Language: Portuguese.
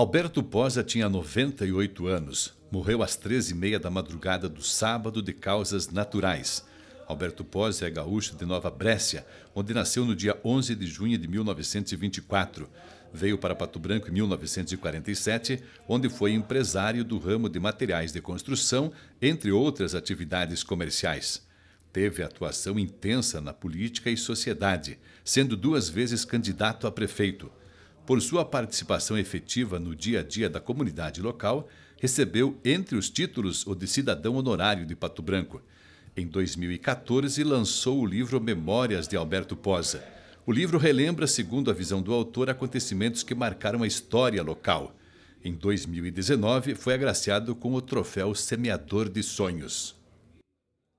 Alberto Posa tinha 98 anos. Morreu às 13h30 da madrugada do sábado de causas naturais. Alberto Posa é gaúcho de Nova Brécia, onde nasceu no dia 11 de junho de 1924. Veio para Pato Branco em 1947, onde foi empresário do ramo de materiais de construção, entre outras atividades comerciais. Teve atuação intensa na política e sociedade, sendo duas vezes candidato a prefeito por sua participação efetiva no dia a dia da comunidade local, recebeu entre os títulos o de Cidadão Honorário de Pato Branco. Em 2014, lançou o livro Memórias de Alberto Posa. O livro relembra, segundo a visão do autor, acontecimentos que marcaram a história local. Em 2019, foi agraciado com o troféu Semeador de Sonhos.